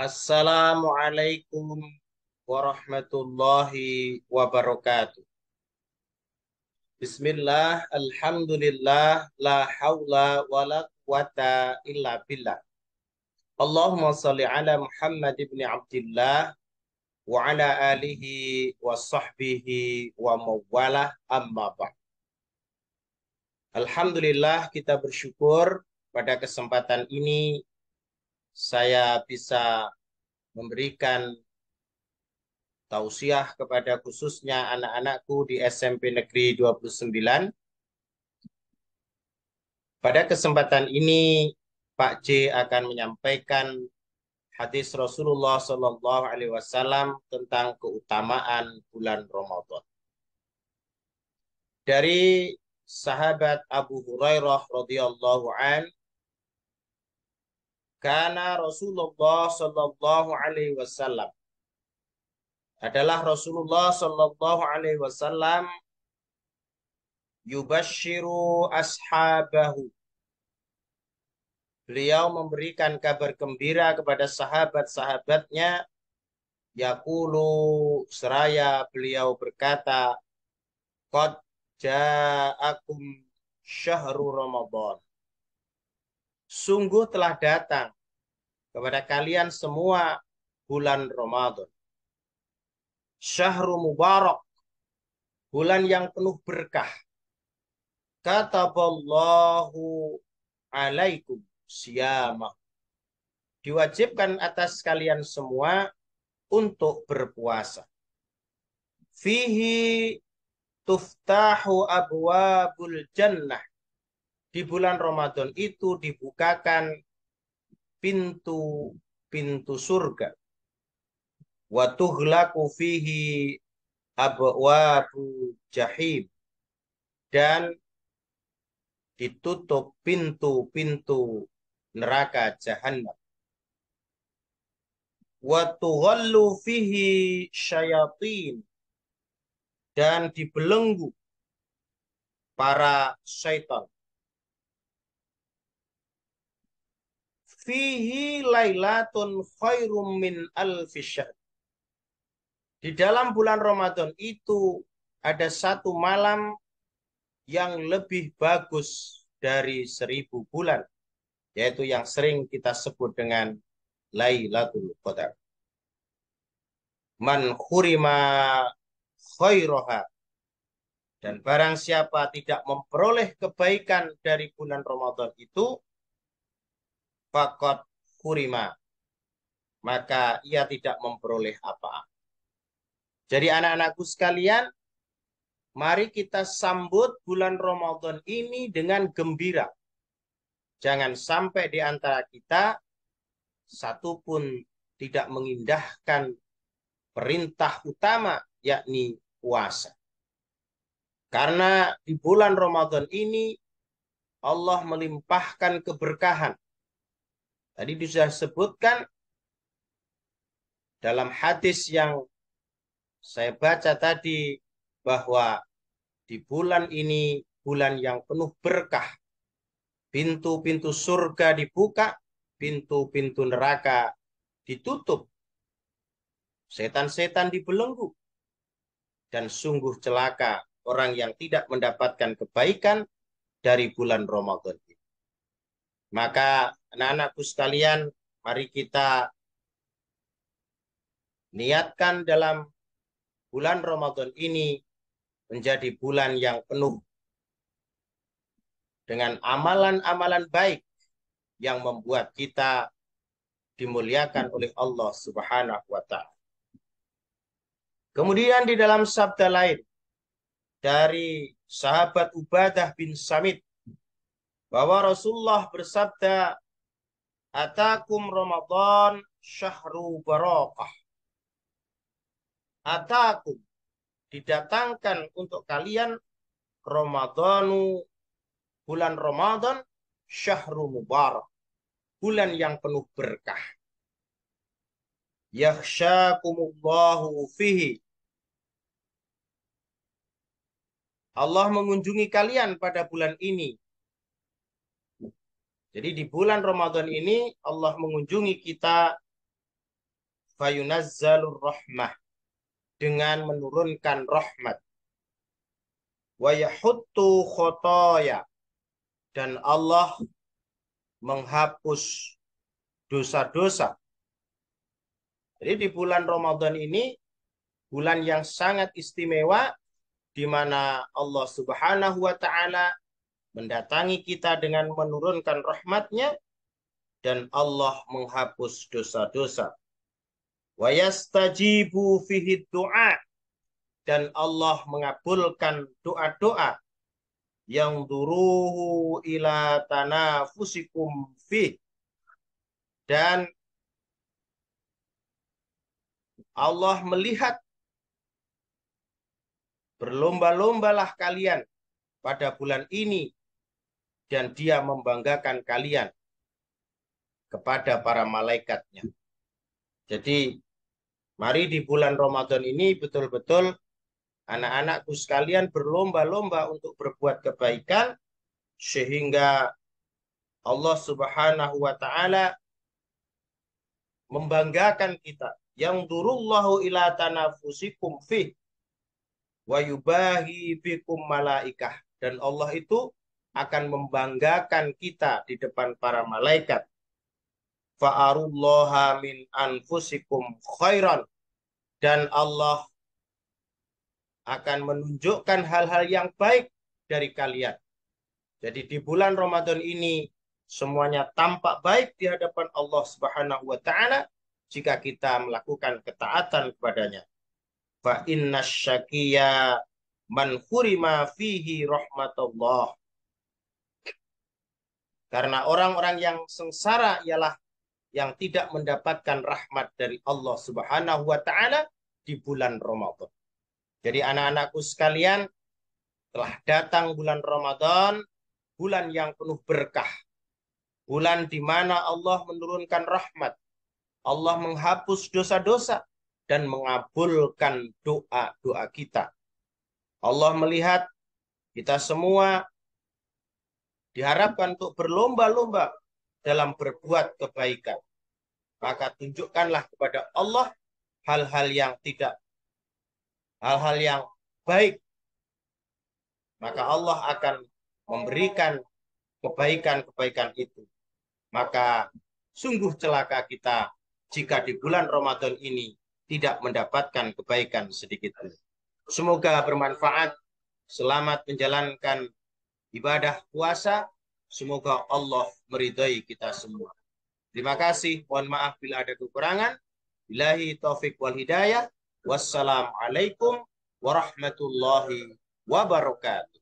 Assalamualaikum warahmatullahi wabarakatuh. Bismillah, alhamdulillah, la hawla wa la quwata illa billah. Allahumma salli ala Muhammad ibn Abdullah wa ala alihi wa sahbihi wa mawalah amma ba'd. Alhamdulillah kita bersyukur pada kesempatan ini saya bisa memberikan tausiah kepada khususnya anak-anakku di SMP Negeri 29. Pada kesempatan ini Pak C akan menyampaikan hadis Rasulullah Shallallahu Alaihi Wasallam tentang keutamaan bulan Ramadan. Dari sahabat Abu Hurairah radhiyallahu an karena Rasulullah Sallallahu Alaihi Wasallam adalah Rasulullah Sallallahu Alaihi Wasallam yubashiru ashabahu. Beliau memberikan kabar gembira kepada sahabat-sahabatnya. Yakulu seraya beliau berkata, Qad ja'akum syahru Ramadan sungguh telah datang kepada kalian semua bulan Ramadan. Syahrul Mubarak, bulan yang penuh berkah. Kata Kataballahu alaikum siyamah. Diwajibkan atas kalian semua untuk berpuasa. Fihi tuftahu abwabul jannah di bulan Ramadan itu dibukakan pintu-pintu surga. Wa tughlaqu fihi abwabu jahim dan ditutup pintu-pintu neraka jahanam. Wa tughallu fihi syayatin dan dibelenggu para syaitan fihi lailatun khairum min alfi Di dalam bulan Ramadan itu ada satu malam yang lebih bagus dari seribu bulan. Yaitu yang sering kita sebut dengan Lailatul Qadar. Man khurima khairoha. Dan barang siapa tidak memperoleh kebaikan dari bulan Ramadan itu, fakot kurima. Maka ia tidak memperoleh apa-apa. Jadi anak-anakku sekalian, mari kita sambut bulan Ramadan ini dengan gembira. Jangan sampai di antara kita satu pun tidak mengindahkan perintah utama yakni puasa. Karena di bulan Ramadan ini Allah melimpahkan keberkahan. Tadi sudah sebutkan dalam hadis yang saya baca tadi bahwa di bulan ini bulan yang penuh berkah. Pintu-pintu surga dibuka, pintu-pintu neraka ditutup. Setan-setan dibelenggu. Dan sungguh celaka orang yang tidak mendapatkan kebaikan dari bulan Ramadan Maka Anak-anakku sekalian, mari kita niatkan dalam bulan Ramadan ini menjadi bulan yang penuh dengan amalan-amalan baik yang membuat kita dimuliakan oleh Allah Subhanahu wa taala. Kemudian di dalam sabda lain dari sahabat Ubadah bin Samit bahwa Rasulullah bersabda Atakum Ramadan syahru barokah. Atakum. Didatangkan untuk kalian Ramadanu bulan Ramadan syahru mubarak. Bulan yang penuh berkah. Yakhsyakumullahu fihi. Allah mengunjungi kalian pada bulan ini jadi di bulan Ramadan ini Allah mengunjungi kita fayunazzalur rahmah dengan menurunkan rahmat. Wa yahuttu khotoya dan Allah menghapus dosa-dosa. Jadi di bulan Ramadan ini bulan yang sangat istimewa di mana Allah Subhanahu wa taala mendatangi kita dengan menurunkan rahmatnya dan Allah menghapus dosa-dosa. yastajibu fihi du'a dan Allah mengabulkan doa-doa yang duruhu ila tanafusikum fi dan Allah melihat berlomba-lombalah kalian pada bulan ini dan dia membanggakan kalian kepada para malaikatnya. Jadi mari di bulan Ramadan ini betul-betul anak-anakku sekalian berlomba-lomba untuk berbuat kebaikan sehingga Allah Subhanahu wa taala membanggakan kita. Yang durullahu ila tanafusikum fi wa yubahi fikum malaikah. Dan Allah itu akan membanggakan kita di depan para malaikat. Fa'arullaha min anfusikum khairan. Dan Allah akan menunjukkan hal-hal yang baik dari kalian. Jadi di bulan Ramadan ini semuanya tampak baik di hadapan Allah Subhanahu wa taala jika kita melakukan ketaatan kepadanya. Fa inna syakiyya man hurima fihi rahmatullah karena orang-orang yang sengsara ialah yang tidak mendapatkan rahmat dari Allah Subhanahu wa taala di bulan Ramadan. Jadi anak-anakku sekalian, telah datang bulan Ramadan, bulan yang penuh berkah. Bulan di mana Allah menurunkan rahmat. Allah menghapus dosa-dosa dan mengabulkan doa-doa kita. Allah melihat kita semua diharapkan untuk berlomba-lomba dalam berbuat kebaikan. Maka tunjukkanlah kepada Allah hal-hal yang tidak hal-hal yang baik. Maka Allah akan memberikan kebaikan-kebaikan itu. Maka sungguh celaka kita jika di bulan Ramadan ini tidak mendapatkan kebaikan sedikit pun. Semoga bermanfaat. Selamat menjalankan ibadah puasa. Semoga Allah meridai kita semua. Terima kasih. Mohon maaf bila ada kekurangan. Bilahi taufiq wal hidayah. Wassalamualaikum warahmatullahi wabarakatuh.